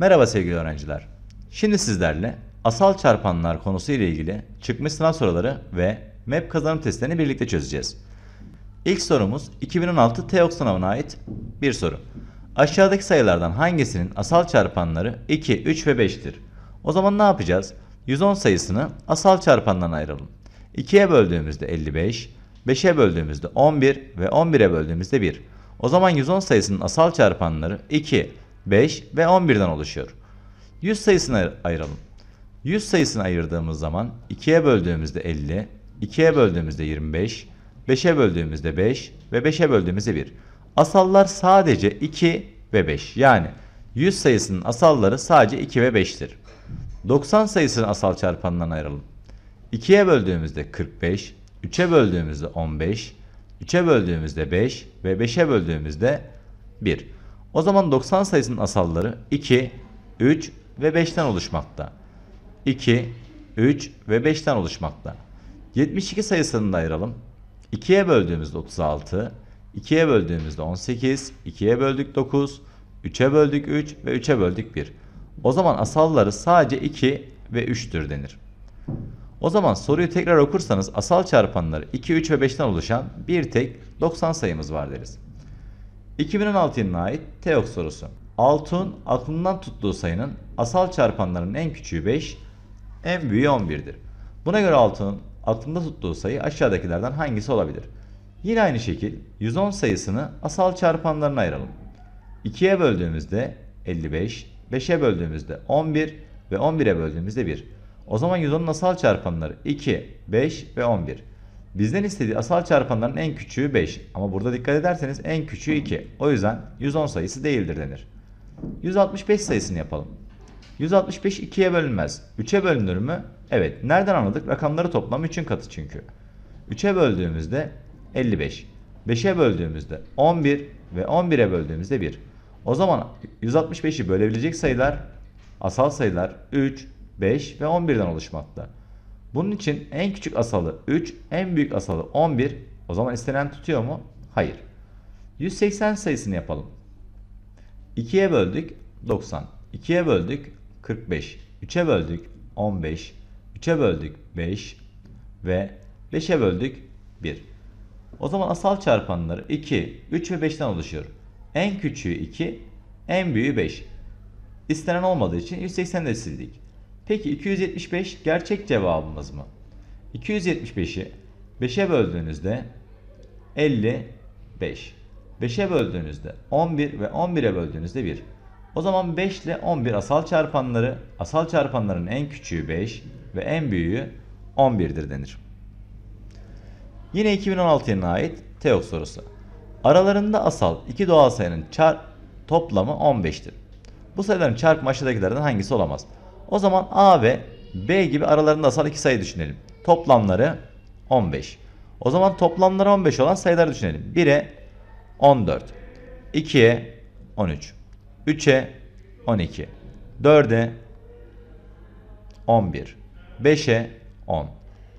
Merhaba sevgili öğrenciler. Şimdi sizlerle asal çarpanlar konusu ile ilgili çıkmış sınav soruları ve MEP kazanım testlerini birlikte çözeceğiz. İlk sorumuz 2016 TEOK sınavına ait bir soru. Aşağıdaki sayılardan hangisinin asal çarpanları 2, 3 ve 5'tir? O zaman ne yapacağız? 110 sayısını asal çarpanlarına ayıralım. 2'ye böldüğümüzde 55, 5'e böldüğümüzde 11 ve 11'e böldüğümüzde 1. O zaman 110 sayısının asal çarpanları 2, 5 ve 11'den oluşuyor. 100 sayısını ayıralım. 100 sayısını ayırdığımız zaman 2'ye böldüğümüzde 50, 2'ye böldüğümüzde 25, 5'e böldüğümüzde 5 ve 5'e böldüğümüzde 1. Asallar sadece 2 ve 5. Yani 100 sayısının asalları sadece 2 ve 5'tir. 90 sayısını asal çarpanından ayıralım. 2'ye böldüğümüzde 45, 3'e böldüğümüzde 15, 3'e böldüğümüzde 5 ve 5'e böldüğümüzde 1. O zaman 90 sayısının asalları 2, 3 ve 5'ten oluşmakta. 2, 3 ve 5'ten oluşmakta. 72 sayısını da ayıralım. 2'ye böldüğümüzde 36, 2'ye böldüğümüzde 18, 2'ye böldük 9, 3'e böldük 3 ve 3'e böldük 1. O zaman asalları sadece 2 ve 3'tür denir. O zaman soruyu tekrar okursanız asal çarpanları 2, 3 ve 5'ten oluşan bir tek 90 sayımız var deriz. 2016 yılına ait TEOK sorusu. Altun aklından tuttuğu sayının asal çarpanlarının en küçüğü 5, en büyüğü 11'dir. Buna göre Altun'un aklında tuttuğu sayı aşağıdakilerden hangisi olabilir? Yine aynı şekil 110 sayısını asal çarpanlarına ayıralım. 2'ye böldüğümüzde 55, 5'e böldüğümüzde 11 ve 11'e böldüğümüzde 1. O zaman 110'un asal çarpanları 2, 5 ve 11. Bizden istediği asal çarpanların en küçüğü 5 ama burada dikkat ederseniz en küçüğü 2. O yüzden 110 sayısı değildir denir. 165 sayısını yapalım. 165 2'ye bölünmez. 3'e bölünür mü? Evet. Nereden anladık? Rakamları toplam 3'ün katı çünkü. 3'e böldüğümüzde 55. 5'e böldüğümüzde 11 ve 11'e böldüğümüzde 1. O zaman 165'i bölebilecek sayılar asal sayılar 3, 5 ve 11'den oluşmakta. Bunun için en küçük asalı 3, en büyük asalı 11. O zaman istenen tutuyor mu? Hayır. 180 sayısını yapalım. 2'ye böldük 90. 2'ye böldük 45. 3'e böldük 15. 3'e böldük 5 ve 5'e böldük 1. O zaman asal çarpanları 2, 3 ve 5'ten oluşuyor. En küçüğü 2, en büyüğü 5. İstenen olmadığı için 180'de sildik. Peki 275 gerçek cevabımız mı? 275'i 5'e böldüğünüzde 55. 5'e böldüğünüzde 11 ve 11'e böldüğünüzde 1. O zaman 5 ile 11 asal çarpanları, asal çarpanların en küçüğü 5 ve en büyüğü 11'dir denir. Yine 2016 yılına ait TEOK sorusu. Aralarında asal iki doğal sayının çar toplamı 15'tir. Bu sayıların çarpma aşağıdakilerden hangisi olamaz? O zaman A ve B gibi aralarında asal iki sayı düşünelim. Toplamları 15. O zaman toplamları 15 olan sayılar düşünelim. 1'e 14, 2'ye 13, 3'e 12, 4'e 11, 5'e 10,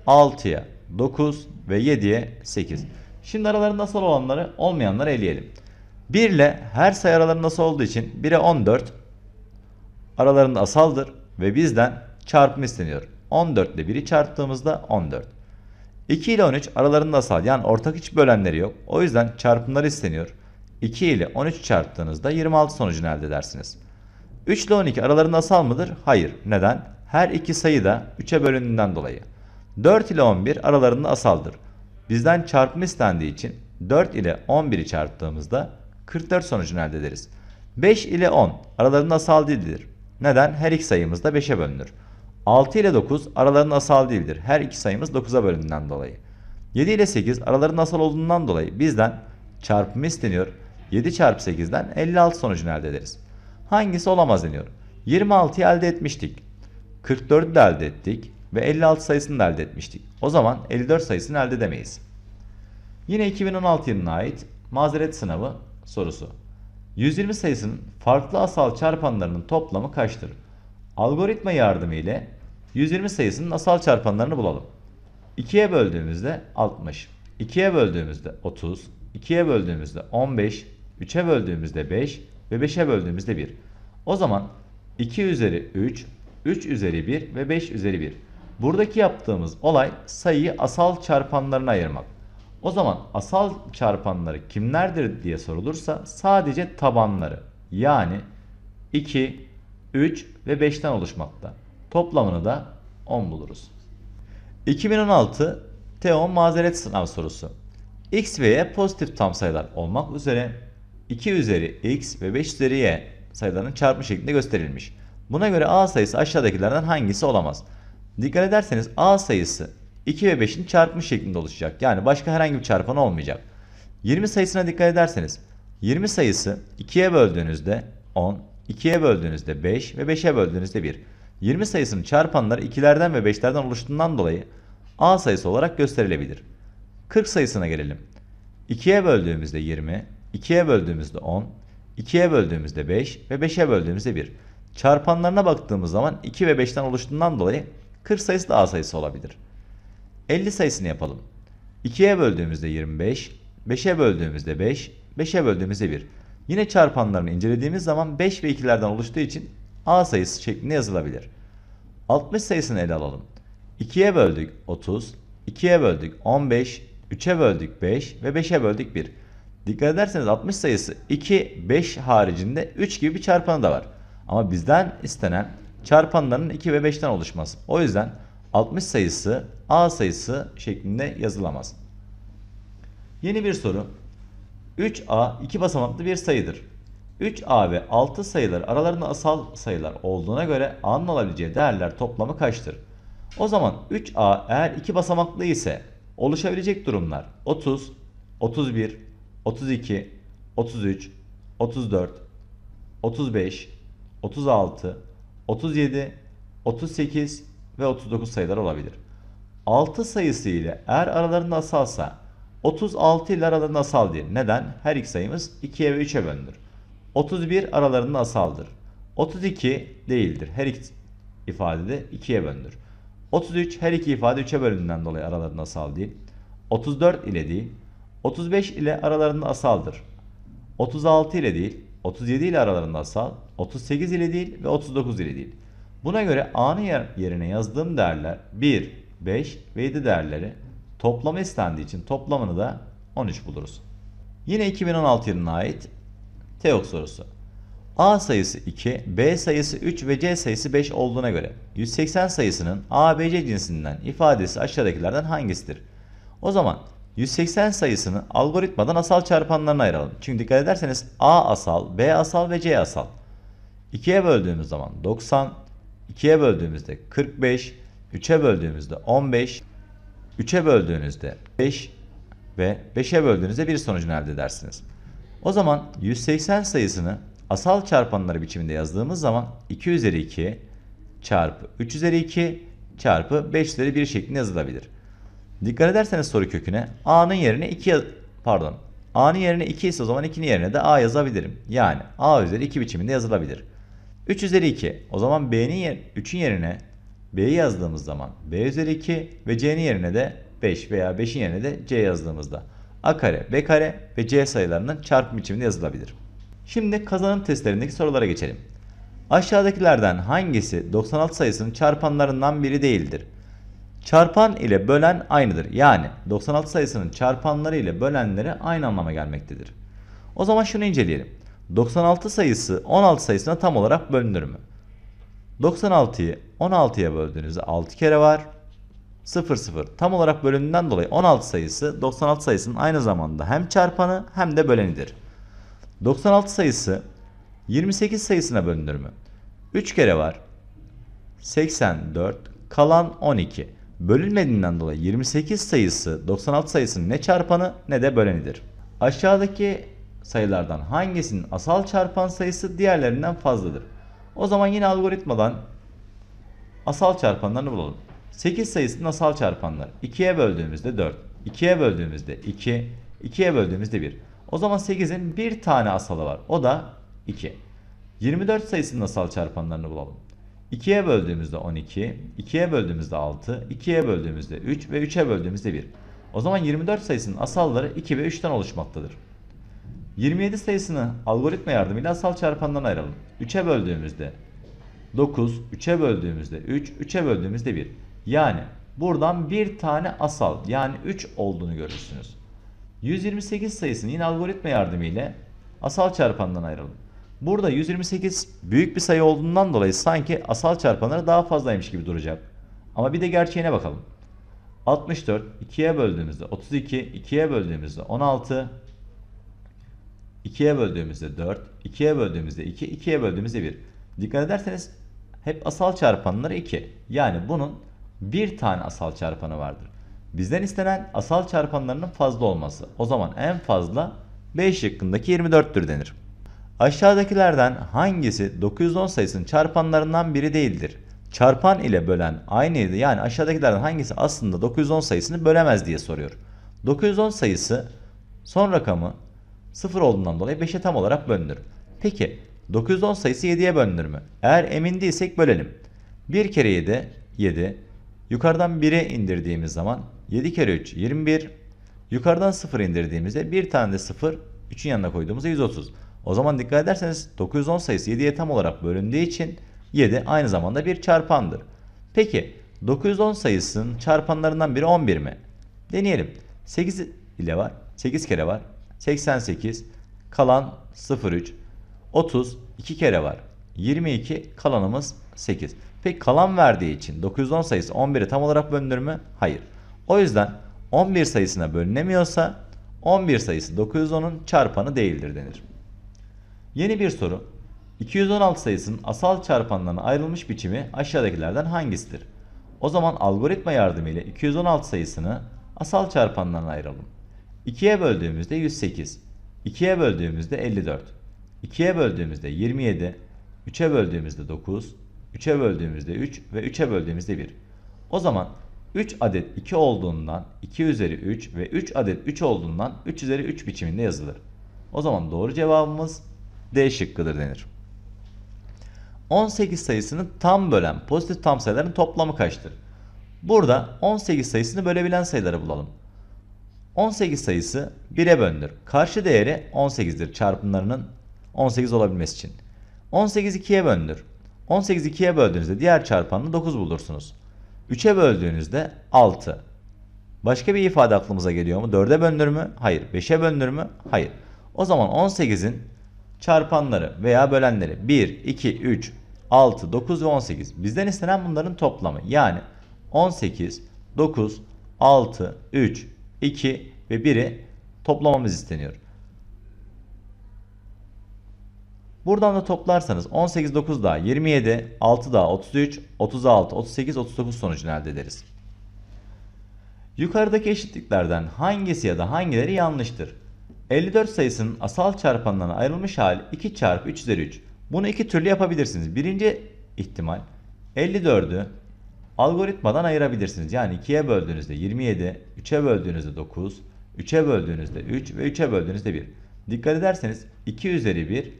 6'ya 9 ve 7'ye 8. Şimdi aralarında asal olanları olmayanları eleyelim. 1 ile her sayı aralarında asal olduğu için 1'e 14 aralarında asaldır ve bizden çarpımı isteniyor. 14 ile 1'i çarptığımızda 14. 2 ile 13 aralarında asal yani ortak hiç bölenleri yok. O yüzden çarpımlar isteniyor. 2 ile 13 çarptığınızda 26 sonucunu elde edersiniz. 3 ile 12 aralarında asal mıdır? Hayır. Neden? Her iki sayı da 3'e bölündüğünden dolayı. 4 ile 11 aralarında asaldır. Bizden çarpımı istendiği için 4 ile 11'i çarptığımızda 44 sonucunu elde ederiz. 5 ile 10 aralarında asal değildir. Neden? Her iki sayımız da 5'e bölünür. 6 ile 9 aralarının asal değildir. Her iki sayımız 9'a bölündüğünden dolayı. 7 ile 8 aralarının asal olduğundan dolayı bizden çarpımı isteniyor. 7 çarpı 8'den 56 sonucunu elde ederiz. Hangisi olamaz deniyor. 26'yı elde etmiştik. 44'ü de elde ettik ve 56 sayısını da elde etmiştik. O zaman 54 sayısını elde edemeyiz. Yine 2016 yılına ait mazeret sınavı sorusu. 120 sayısının farklı asal çarpanlarının toplamı kaçtır? Algoritma yardımı ile 120 sayısının asal çarpanlarını bulalım. 2'ye böldüğümüzde 60, 2'ye böldüğümüzde 30, 2'ye böldüğümüzde 15, 3'e böldüğümüzde 5 ve 5'e böldüğümüzde 1. O zaman 2 üzeri 3, 3 üzeri 1 ve 5 üzeri 1. Buradaki yaptığımız olay sayıyı asal çarpanlarına ayırmak. O zaman asal çarpanları kimlerdir diye sorulursa sadece tabanları yani 2, 3 ve 5'ten oluşmakta. Toplamını da 10 buluruz. 2016 Teon mazeret sınav sorusu. X ve Y pozitif tam sayılar olmak üzere 2 üzeri X ve 5 üzeri Y sayılarının çarpımı şeklinde gösterilmiş. Buna göre A sayısı aşağıdakilerden hangisi olamaz? Dikkat ederseniz A sayısı 2 ve 5'in çarpımı şeklinde oluşacak. Yani başka herhangi bir çarpan olmayacak. 20 sayısına dikkat ederseniz 20 sayısı 2'ye böldüğünüzde 10, 2'ye böldüğünüzde 5 ve 5'e böldüğünüzde 1. 20 sayısının çarpanları 2'lerden ve 5'lerden oluştuğundan dolayı A sayısı olarak gösterilebilir. 40 sayısına gelelim. 2'ye böldüğümüzde 20, 2'ye böldüğümüzde 10, 2'ye böldüğümüzde 5 ve 5'e böldüğümüzde 1. Çarpanlarına baktığımız zaman 2 ve 5'ten oluştuğundan dolayı 40 sayısı da A sayısı olabilir. 50 sayısını yapalım. 2'ye böldüğümüzde 25, 5'e böldüğümüzde 5, 5'e böldüğümüzde 1. Yine çarpanlarını incelediğimiz zaman 5 ve 2'lerden oluştuğu için A sayısı şeklinde yazılabilir. 60 sayısını ele alalım. 2'ye böldük 30, 2'ye böldük 15, 3'e böldük 5 ve 5'e böldük 1. Dikkat ederseniz 60 sayısı 2, 5 haricinde 3 gibi bir çarpanı da var. Ama bizden istenen çarpanların 2 ve 5'ten oluşması. O yüzden 60 sayısı A sayısı şeklinde yazılamaz. Yeni bir soru. 3A iki basamaklı bir sayıdır. 3A ve 6 sayılar aralarında asal sayılar olduğuna göre A'nın alabileceği değerler toplamı kaçtır? O zaman 3A eğer iki basamaklı ise oluşabilecek durumlar 30, 31, 32, 33, 34, 35, 36, 37, 38, ve 39 sayılar olabilir. 6 sayısı ile eğer aralarında asalsa 36 ile aralarında asaldır. Neden? Her iki sayımız 2'ye ve 3'e bölünür. 31 aralarında asaldır. 32 değildir. Her iki ifade de 2'ye bölünür. 33 her iki ifade 3'e bölündüğünden dolayı aralarında asal değil. 34 ile değil. 35 ile aralarında asaldır. 36 ile değil. 37 ile aralarında asal. 38 ile değil ve 39 ile değil. Buna göre A'nın yerine yazdığım değerler 1, 5 ve 7 değerleri toplamı istendiği için toplamını da 13 buluruz. Yine 2016 yılına ait TEOK sorusu. A sayısı 2, B sayısı 3 ve C sayısı 5 olduğuna göre 180 sayısının ABC cinsinden ifadesi aşağıdakilerden hangisidir? O zaman 180 sayısını algoritmadan asal çarpanlarına ayıralım. Çünkü dikkat ederseniz A asal, B asal ve C asal. 2'ye böldüğümüz zaman 90, 2'ye böldüğümüzde 45, 3'e böldüğümüzde 15, 3'e böldüğünüzde 5 ve 5'e böldüğünüzde bir sonucunu elde edersiniz. O zaman 180 sayısını asal çarpanları biçiminde yazdığımız zaman 2 üzeri 2 çarpı 3 üzeri 2 çarpı 5 üzeri 1 şeklinde yazılabilir. Dikkat ederseniz soru köküne a'nın yerine 2 pardon a'nın yerine 2 ise o zaman 2'nin yerine de a yazabilirim. Yani a üzeri 2 biçiminde yazılabilir. 3 üzeri 2. O zaman B'nin yer, 3'ün yerine B'yi yazdığımız zaman B üzeri 2 ve C'nin yerine de 5 veya 5'in yerine de C yazdığımızda A kare, B kare ve C sayılarının çarpım biçiminde yazılabilir. Şimdi kazanım testlerindeki sorulara geçelim. Aşağıdakilerden hangisi 96 sayısının çarpanlarından biri değildir? Çarpan ile bölen aynıdır. Yani 96 sayısının çarpanları ile bölenleri aynı anlama gelmektedir. O zaman şunu inceleyelim. 96 sayısı 16 sayısına tam olarak bölünür mü? 96'yı 16'ya böldüğünüzde 6 kere var. 0 0 tam olarak bölündüğünden dolayı 16 sayısı 96 sayısının aynı zamanda hem çarpanı hem de bölenidir. 96 sayısı 28 sayısına bölünür mü? 3 kere var. 84 kalan 12. Bölünmediğinden dolayı 28 sayısı 96 sayısının ne çarpanı ne de bölenidir. Aşağıdaki sayılardan hangisinin asal çarpan sayısı diğerlerinden fazladır? O zaman yine algoritmadan asal çarpanlarını bulalım. 8 sayısının asal çarpanları. 2'ye böldüğümüzde 4. 2'ye böldüğümüzde 2. 2'ye böldüğümüzde 1. O zaman 8'in bir tane asalı var. O da 2. 24 sayısının asal çarpanlarını bulalım. 2'ye böldüğümüzde 12, 2'ye böldüğümüzde 6, 2'ye böldüğümüzde 3 ve 3'e böldüğümüzde 1. O zaman 24 sayısının asalları 2 ve 3'ten oluşmaktadır. 27 sayısını algoritma yardımıyla asal çarpandan ayıralım. 3'e böldüğümüzde 9, 3'e böldüğümüzde 3, 3'e böldüğümüzde 1. Yani buradan bir tane asal yani 3 olduğunu görürsünüz. 128 sayısını yine algoritma yardımıyla asal çarpandan ayıralım. Burada 128 büyük bir sayı olduğundan dolayı sanki asal çarpanları daha fazlaymış gibi duracak. Ama bir de gerçeğine bakalım. 64 2'ye böldüğümüzde 32, 2'ye böldüğümüzde 16, 2'ye böldüğümüzde 4, 2'ye böldüğümüzde 2, 2'ye böldüğümüzde 1. Dikkat ederseniz hep asal çarpanları 2. Yani bunun bir tane asal çarpanı vardır. Bizden istenen asal çarpanlarının fazla olması. O zaman en fazla 5 yakındaki 24'tür denir. Aşağıdakilerden hangisi 910 sayısının çarpanlarından biri değildir? Çarpan ile bölen aynıydı. Yani aşağıdakilerden hangisi aslında 910 sayısını bölemez diye soruyor. 910 sayısı son rakamı 0 olduğundan dolayı 5'e tam olarak bölünür. Peki 910 sayısı 7'ye bölünür mü? Eğer emin değilsek bölelim. 1 kere 7 7. Yukarıdan 1'e indirdiğimiz zaman 7 kere 3 21. Yukarıdan 0 indirdiğimizde bir tane de 0 3'ün yanına koyduğumuzda 130. O zaman dikkat ederseniz 910 sayısı 7'ye tam olarak bölündüğü için 7 aynı zamanda bir çarpandır. Peki 910 sayısının çarpanlarından biri 11 mi? Deneyelim. 8 ile var. 8 kere var. 88 kalan 03 30 2 kere var 22 kalanımız 8. Peki kalan verdiği için 910 sayısı 11'e tam olarak bölünür mü? Hayır. O yüzden 11 sayısına bölünemiyorsa 11 sayısı 910'un çarpanı değildir denir. Yeni bir soru. 216 sayısının asal çarpanlarına ayrılmış biçimi aşağıdakilerden hangisidir? O zaman algoritma yardımıyla 216 sayısını asal çarpanlarına ayıralım. 2'ye böldüğümüzde 108. 2'ye böldüğümüzde 54. 2'ye böldüğümüzde 27. 3'e böldüğümüzde 9. 3'e böldüğümüzde 3 ve 3'e böldüğümüzde 1. O zaman 3 adet 2 olduğundan 2 üzeri 3 ve 3 adet 3 olduğundan 3 üzeri 3 biçiminde yazılır. O zaman doğru cevabımız D şıkkıdır denir. 18 sayısını tam bölen pozitif tam sayıların toplamı kaçtır? Burada 18 sayısını bölebilen sayıları bulalım. 18 sayısı 1'e böndür. Karşı değeri 18'dir çarpımlarının 18 olabilmesi için. 18 2'ye böndür. 18 2'ye böldüğünüzde diğer çarpanını 9 bulursunuz. 3'e böldüğünüzde 6. Başka bir ifade aklımıza geliyor mu? 4'e böndür mü? Hayır. 5'e böndür mü? Hayır. O zaman 18'in çarpanları veya bölenleri 1, 2, 3, 6, 9 ve 18. Bizden istenen bunların toplamı. Yani 18, 9, 6, 3, 2 ve 1'i toplamamız isteniyor. Buradan da toplarsanız 18, 9 daha 27, 6 daha 33, 36, 38, 39 sonucunu elde ederiz. Yukarıdaki eşitliklerden hangisi ya da hangileri yanlıştır? 54 sayısının asal çarpanlarına ayrılmış hali 2 çarpı 3 üzeri 3. Bunu iki türlü yapabilirsiniz. Birinci ihtimal 54'ü algoritmadan ayırabilirsiniz. Yani 2'ye böldüğünüzde 27, 3'e böldüğünüzde 9, 3'e böldüğünüzde 3 ve 3'e böldüğünüzde 1. Dikkat ederseniz 2 üzeri 1,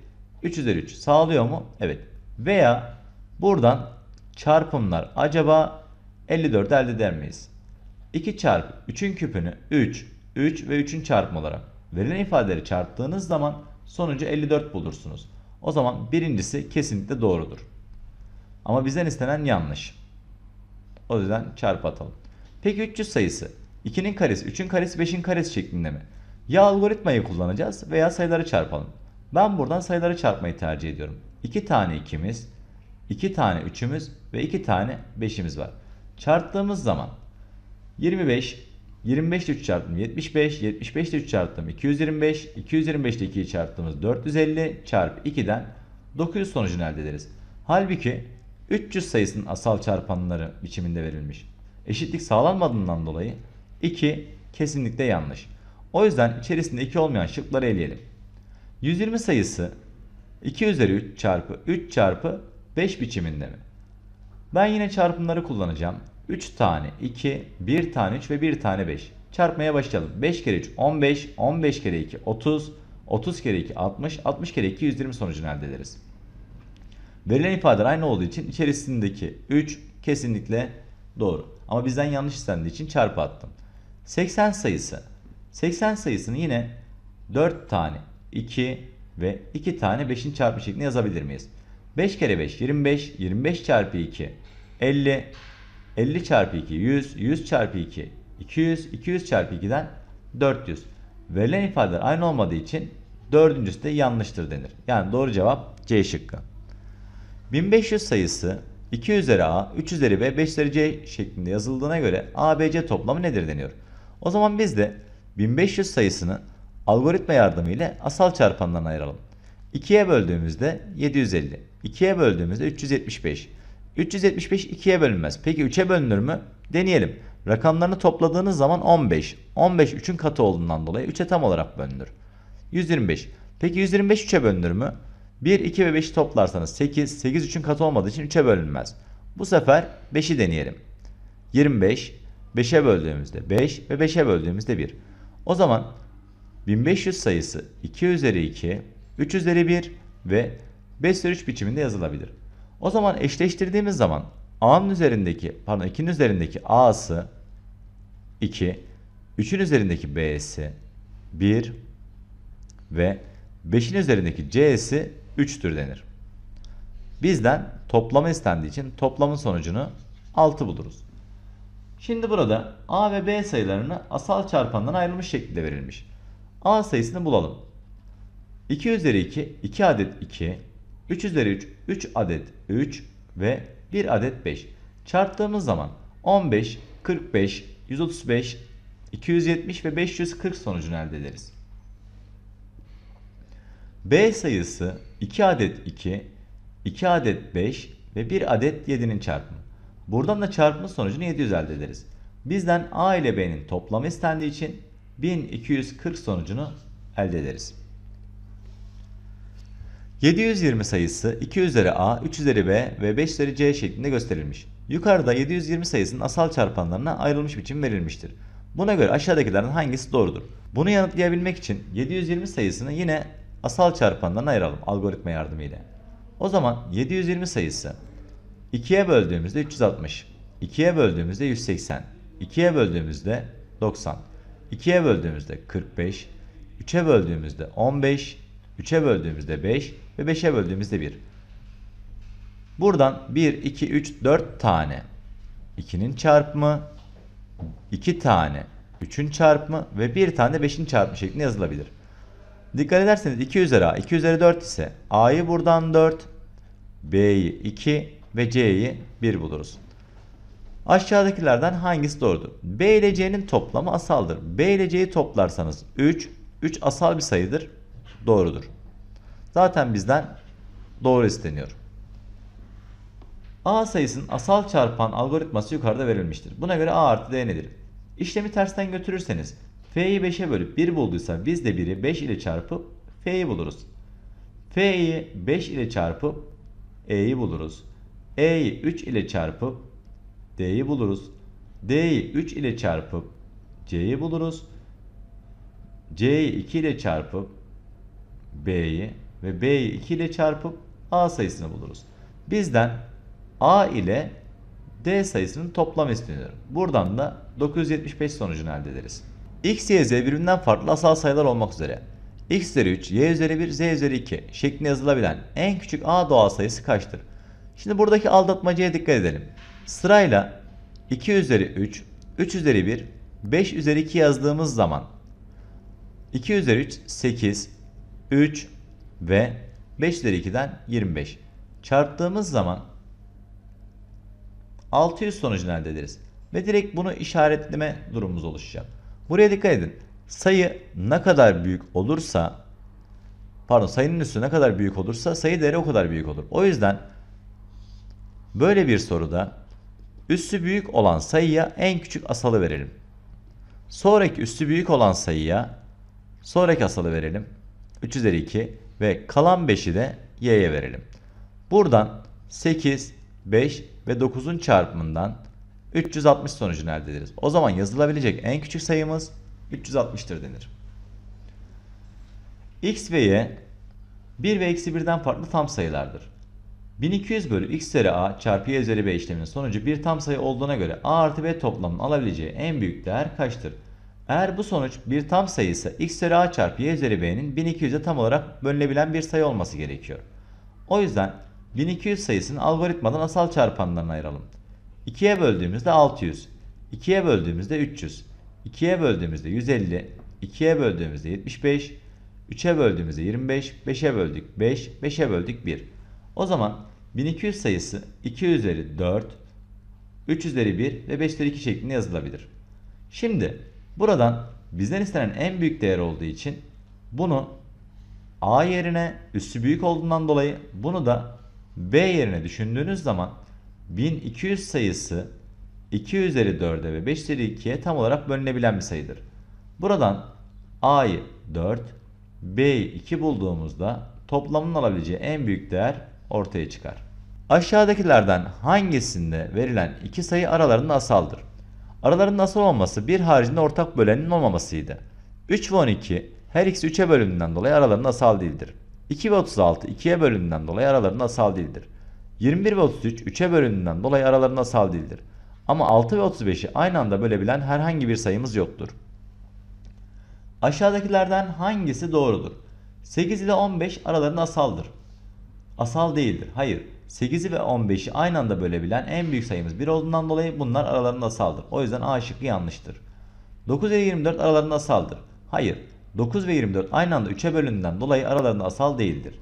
3 üzeri 3 sağlıyor mu? Evet. Veya buradan çarpımlar acaba 54 elde eder miyiz? 2 çarpı 3'ün küpünü 3, 3 ve 3'ün çarpımı olarak verilen ifadeleri çarptığınız zaman sonucu 54 bulursunuz. O zaman birincisi kesinlikle doğrudur. Ama bizden istenen yanlış. O yüzden çarpı atalım. Peki 300 sayısı 2'nin karesi, 3'ün karesi, 5'in karesi şeklinde mi? Ya algoritmayı kullanacağız veya sayıları çarpalım. Ben buradan sayıları çarpmayı tercih ediyorum. 2 tane 2'miz, 2 tane 3'ümüz ve 2 tane 5'imiz var. Çarptığımız zaman 25, 25 ile 3 çarptım 75, 75 ile 3 çarptım 225, 225 ile 2'yi çarptığımız 450 çarpı 2'den 900 sonucunu elde ederiz. Halbuki 300 sayısının asal çarpanları biçiminde verilmiş. Eşitlik sağlanmadığından dolayı 2 kesinlikle yanlış. O yüzden içerisinde 2 olmayan şıkları eleyelim. 120 sayısı 2 üzeri 3 çarpı 3 çarpı 5 biçiminde mi? Ben yine çarpımları kullanacağım. 3 tane 2, 1 tane 3 ve 1 tane 5. Çarpmaya başlayalım. 5 kere 3 15, 15 kere 2 30, 30 kere 2 60, 60 kere 2 120 sonucunu elde ederiz. Verilen ifadeler aynı olduğu için içerisindeki 3 kesinlikle doğru. Ama bizden yanlış istendiği için çarpı attım. 80 sayısı. 80 sayısını yine 4 tane 2 ve 2 tane 5'in çarpı şeklinde yazabilir miyiz? 5 kere 5 25, 25 çarpı 2 50, 50 çarpı 2 100, 100 çarpı 2 200, 200 çarpı 2'den 400. Verilen ifadeler aynı olmadığı için dördüncüsü de yanlıştır denir. Yani doğru cevap C şıkkı. 1500 sayısı 2 üzeri A, 3 üzeri B, 5 üzeri C şeklinde yazıldığına göre ABC toplamı nedir deniyor. O zaman biz de 1500 sayısını algoritma yardımıyla asal çarpanlarına ayıralım. 2'ye böldüğümüzde 750, 2'ye böldüğümüzde 375. 375 2'ye bölünmez. Peki 3'e bölünür mü? Deneyelim. Rakamlarını topladığınız zaman 15. 15 3'ün katı olduğundan dolayı 3'e tam olarak bölünür. 125. Peki 125 3'e bölünür mü? 1, 2 ve 5'i toplarsanız 8, 8 3'ün katı olmadığı için 3'e bölünmez. Bu sefer 5'i deneyelim. 25, 5'e böldüğümüzde 5 ve 5'e böldüğümüzde 1. O zaman 1500 sayısı 2 üzeri 2, 3 üzeri 1 ve 5 üzeri 3 biçiminde yazılabilir. O zaman eşleştirdiğimiz zaman A'nın üzerindeki, pardon 2'nin üzerindeki A'sı 2, 3'ün üzerindeki B'si 1 ve 5'in üzerindeki C'si 3'tür denir. Bizden toplama istendiği için toplamın sonucunu 6 buluruz. Şimdi burada A ve B sayılarını asal çarpandan ayrılmış şekilde verilmiş. A sayısını bulalım. 2 üzeri 2, 2 adet 2, 3 üzeri 3, 3 adet 3 ve 1 adet 5. Çarptığımız zaman 15, 45, 135, 270 ve 540 sonucunu elde ederiz. B sayısı 2 adet 2, 2 adet 5 ve 1 adet 7'nin çarpımı. Buradan da çarpımı sonucunu 700 elde ederiz. Bizden A ile B'nin toplamı istendiği için 1240 sonucunu elde ederiz. 720 sayısı 2 üzeri A, 3 üzeri B ve 5 üzeri C şeklinde gösterilmiş. Yukarıda 720 sayısının asal çarpanlarına ayrılmış biçim verilmiştir. Buna göre aşağıdakilerden hangisi doğrudur? Bunu yanıtlayabilmek için 720 sayısını yine asal çarpanından ayıralım algoritma yardımıyla. O zaman 720 sayısı 2'ye böldüğümüzde 360, 2'ye böldüğümüzde 180, 2'ye böldüğümüzde 90, 2'ye böldüğümüzde 45, 3'e böldüğümüzde 15, 3'e böldüğümüzde 5 ve 5'e böldüğümüzde 1. Buradan 1, 2, 3, 4 tane 2'nin çarpımı, 2 tane 3'ün çarpımı ve 1 tane 5'in çarpımı şeklinde yazılabilir. Dikkat ederseniz 2 üzeri a. 2 üzeri 4 ise a'yı buradan 4, b'yi 2 ve c'yi 1 buluruz. Aşağıdakilerden hangisi doğrudur? B ile C'nin toplamı asaldır. B ile C'yi toplarsanız 3, 3 asal bir sayıdır. Doğrudur. Zaten bizden doğru isteniyor. A sayısının asal çarpan algoritması yukarıda verilmiştir. Buna göre A artı D nedir? İşlemi tersten götürürseniz F'yi 5'e bölüp 1 bulduysa biz de 1'i 5 ile çarpıp F'yi buluruz. F'yi 5 ile çarpıp E'yi buluruz. E'yi 3 ile çarpıp D'yi buluruz. D'yi 3 ile çarpıp C'yi buluruz. C'yi 2 ile çarpıp B'yi ve B'yi 2 ile çarpıp A sayısını buluruz. Bizden A ile D sayısının toplam isteniyor. Buradan da 975 sonucunu elde ederiz x, y, z birbirinden farklı asal sayılar olmak üzere x üzeri 3, y üzeri 1, z üzeri 2 şeklinde yazılabilen en küçük a doğal sayısı kaçtır? Şimdi buradaki aldatmacaya dikkat edelim. Sırayla 2 üzeri 3, 3 üzeri 1, 5 üzeri 2 yazdığımız zaman 2 üzeri 3, 8, 3 ve 5 üzeri 2'den 25. Çarptığımız zaman 600 sonucunu elde ederiz. Ve direkt bunu işaretleme durumumuz oluşacak. Buraya dikkat edin. Sayı ne kadar büyük olursa pardon sayının üstü ne kadar büyük olursa sayı değeri o kadar büyük olur. O yüzden böyle bir soruda üssü büyük olan sayıya en küçük asalı verelim. Sonraki üssü büyük olan sayıya sonraki asalı verelim. 3 üzeri 2 ve kalan 5'i de y'ye verelim. Buradan 8, 5 ve 9'un çarpımından 360 sonucunu elde ederiz. O zaman yazılabilecek en küçük sayımız 360'tır denir. X ve Y 1 ve eksi 1'den farklı tam sayılardır. 1200 bölü x üzeri a çarpı y üzeri b işleminin sonucu bir tam sayı olduğuna göre a artı b toplamının alabileceği en büyük değer kaçtır? Eğer bu sonuç bir tam sayı ise x üzeri a çarpı y üzeri b'nin 1200'e tam olarak bölünebilen bir sayı olması gerekiyor. O yüzden 1200 sayısını algoritmadan asal çarpanlarına ayıralım. 2'ye böldüğümüzde 600. 2'ye böldüğümüzde 300. 2'ye böldüğümüzde 150. 2'ye böldüğümüzde 75. 3'e böldüğümüzde 25. 5'e böldük 5. 5'e böldük 1. O zaman 1200 sayısı 2 üzeri 4, 3 üzeri 1 ve 5 üzeri 2 şeklinde yazılabilir. Şimdi buradan bizden istenen en büyük değer olduğu için bunu A yerine üssü büyük olduğundan dolayı bunu da B yerine düşündüğünüz zaman 1200 sayısı 2 üzeri 4'e ve 5 üzeri 2'ye tam olarak bölünebilen bir sayıdır. Buradan A'yı 4, B'yi 2 bulduğumuzda toplamın alabileceği en büyük değer ortaya çıkar. Aşağıdakilerden hangisinde verilen iki sayı aralarında asaldır? Aralarının asal olması bir haricinde ortak bölenin olmamasıydı. 3 ve 12 her ikisi 3'e bölündüğünden dolayı aralarında asal değildir. 2 ve 36 2'ye bölündüğünden dolayı aralarında asal değildir. 21 ve 33 3'e bölündüğünden dolayı aralarında asal değildir. Ama 6 ve 35'i aynı anda bölebilen herhangi bir sayımız yoktur. Aşağıdakilerden hangisi doğrudur? 8 ile 15 aralarında asaldır. Asal değildir. Hayır. 8'i ve 15'i aynı anda bölebilen en büyük sayımız 1 olduğundan dolayı bunlar aralarında asaldır. O yüzden A şıkkı yanlıştır. 9 ile 24 aralarında asaldır. Hayır. 9 ve 24 aynı anda 3'e bölündüğünden dolayı aralarında asal değildir.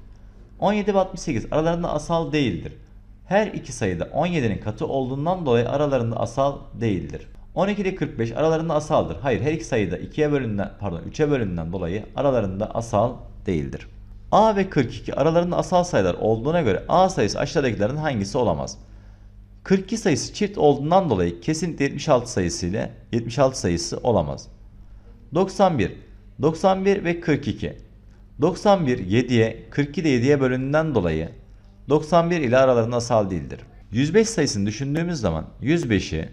17 ve 68 aralarında asal değildir. Her iki sayıda 17'nin katı olduğundan dolayı aralarında asal değildir. 12 ile 45 aralarında asaldır. Hayır her iki sayıda 2'ye bölünden pardon 3'e bölünden dolayı aralarında asal değildir. A ve 42 aralarında asal sayılar olduğuna göre A sayısı aşağıdakilerin hangisi olamaz? 42 sayısı çift olduğundan dolayı kesinlikle 76 sayısı ile 76 sayısı olamaz. 91 91 ve 42 91 7'ye 42 de 7'ye bölündüğünden dolayı 91 ile aralarında asal değildir. 105 sayısını düşündüğümüz zaman 105'i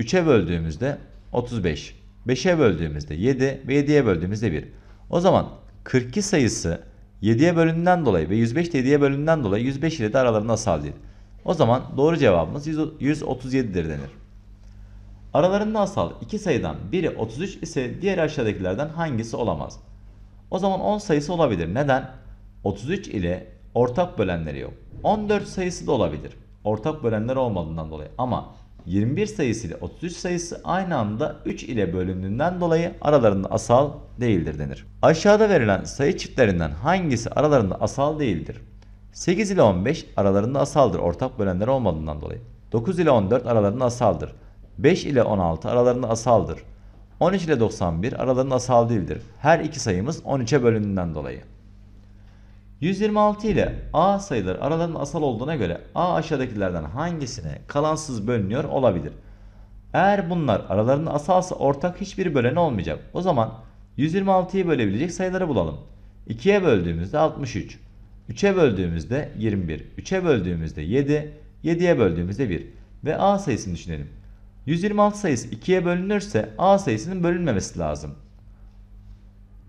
3'e böldüğümüzde 35, 5'e böldüğümüzde 7 ve 7'ye böldüğümüzde 1. O zaman 42 sayısı 7'ye bölünden dolayı ve 105 de 7'ye bölünden dolayı 105 ile de aralarında asal değil. O zaman doğru cevabımız 137'dir denir. Aralarında asal iki sayıdan biri 33 ise diğer aşağıdakilerden hangisi olamaz? O zaman 10 sayısı olabilir. Neden? 33 ile ortak bölenleri yok. 14 sayısı da olabilir. Ortak bölenler olmadığından dolayı ama 21 sayısı ile 33 sayısı aynı anda 3 ile bölündüğünden dolayı aralarında asal değildir denir. Aşağıda verilen sayı çiftlerinden hangisi aralarında asal değildir? 8 ile 15 aralarında asaldır ortak bölenler olmadığından dolayı. 9 ile 14 aralarında asaldır. 5 ile 16 aralarında asaldır. 13 ile 91 aralarında asal değildir. Her iki sayımız 13'e bölündüğünden dolayı. 126 ile A sayıları aralarının asal olduğuna göre A aşağıdakilerden hangisine kalansız bölünüyor olabilir? Eğer bunlar aralarının asalsa ortak hiçbir bölen olmayacak. O zaman 126'yı bölebilecek sayıları bulalım. 2'ye böldüğümüzde 63. 3'e böldüğümüzde 21. 3'e böldüğümüzde 7. 7'ye böldüğümüzde 1. Ve A sayısını düşünelim. 126 sayısı 2'ye bölünürse A sayısının bölünmemesi lazım.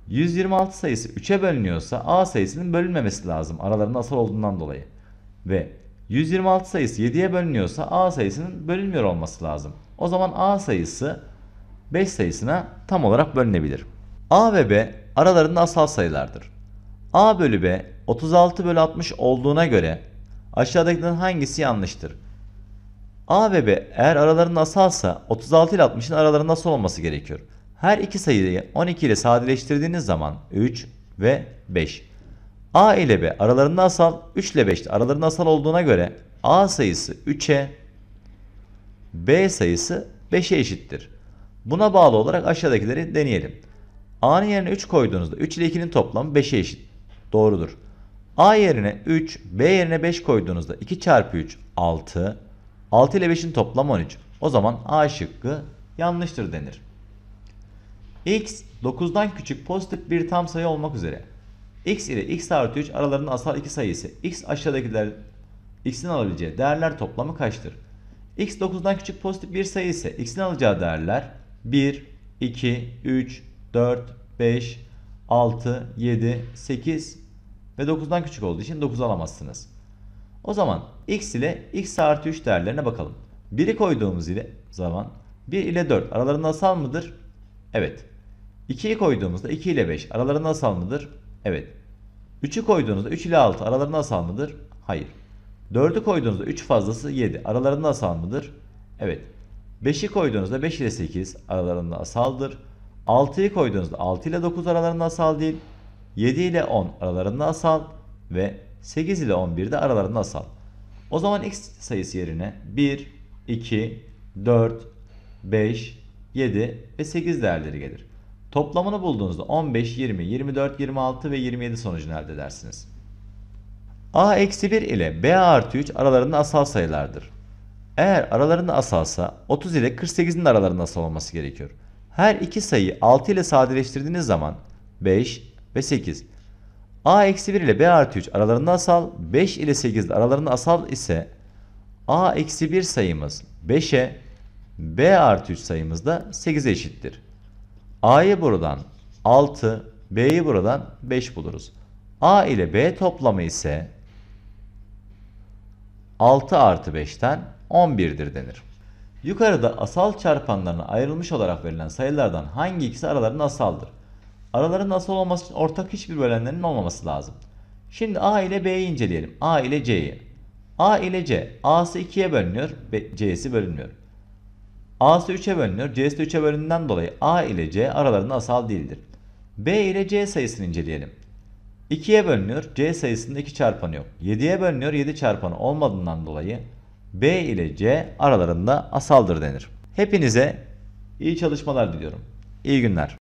126 sayısı 3'e bölünüyorsa A sayısının bölünmemesi lazım aralarında asal olduğundan dolayı. Ve 126 sayısı 7'ye bölünüyorsa A sayısının bölünmüyor olması lazım. O zaman A sayısı 5 sayısına tam olarak bölünebilir. A ve B aralarında asal sayılardır. A bölü B 36 bölü 60 olduğuna göre aşağıdakilerin hangisi yanlıştır? A ve B eğer aralarında asalsa 36 ile 60'ın aralarında asal olması gerekiyor. Her iki sayıyı 12 ile sadeleştirdiğiniz zaman 3 ve 5. A ile B aralarında asal, 3 ile 5 aralarında asal olduğuna göre A sayısı 3'e, B sayısı 5'e eşittir. Buna bağlı olarak aşağıdakileri deneyelim. A'nın yerine 3 koyduğunuzda 3 ile 2'nin toplamı 5'e eşit. Doğrudur. A yerine 3, B yerine 5 koyduğunuzda 2 çarpı 3 6, 6 ile 5'in toplamı 13. O zaman A şıkkı yanlıştır denir x 9'dan küçük pozitif bir tam sayı olmak üzere x ile x artı 3 aralarında asal iki sayısı x aşağıdakiler x'in alabileceği değerler toplamı kaçtır? x 9'dan küçük pozitif bir sayı ise x'in alacağı değerler 1, 2, 3, 4, 5, 6, 7, 8 ve 9'dan küçük olduğu için 9 alamazsınız. O zaman x ile x artı 3 değerlerine bakalım. 1'i koyduğumuz ile zaman 1 ile 4 aralarında asal mıdır? Evet. 2'yi koyduğumuzda 2 ile 5 aralarında asal mıdır? Evet. 3'ü koyduğunuzda 3 ile 6 aralarında asal mıdır? Hayır. 4'ü koyduğunuzda 3 fazlası 7 aralarında asal mıdır? Evet. 5'i koyduğunuzda 5 ile 8 aralarında asaldır. 6'yı koyduğunuzda 6 ile 9 aralarında asal değil. 7 ile 10 aralarında asal ve 8 ile 11 de aralarında asal. O zaman x sayısı yerine 1, 2, 4, 5, 7 ve 8 değerleri gelir. Toplamını bulduğunuzda 15, 20, 24, 26 ve 27 sonucunu elde edersiniz. A eksi 1 ile B artı 3 aralarında asal sayılardır. Eğer aralarında asalsa 30 ile 48'in aralarında asal olması gerekiyor. Her iki sayıyı 6 ile sadeleştirdiğiniz zaman 5 ve 8. A eksi 1 ile B artı 3 aralarında asal, 5 ile 8 aralarında asal ise A eksi 1 sayımız 5'e, B artı 3 sayımız da 8'e eşittir. A'yı buradan 6, B'yi buradan 5 buluruz. A ile B toplamı ise 6 artı 5'ten 11'dir denir. Yukarıda asal çarpanlarına ayrılmış olarak verilen sayılardan hangi ikisi aralarında asaldır? Araların asal olması için ortak hiçbir bölenlerinin olmaması lazım. Şimdi A ile B'yi inceleyelim. A ile C'yi. A ile C. A'sı 2'ye bölünüyor, C'si bölünmüyor. A'sı 3'e bölünür. C, de 3'e bölündüğünden dolayı A ile C aralarında asal değildir. B ile C sayısını inceleyelim. 2'ye bölünüyor. C sayısında 2 çarpanı yok. 7'ye bölünüyor. 7 çarpanı olmadığından dolayı B ile C aralarında asaldır denir. Hepinize iyi çalışmalar diliyorum. İyi günler.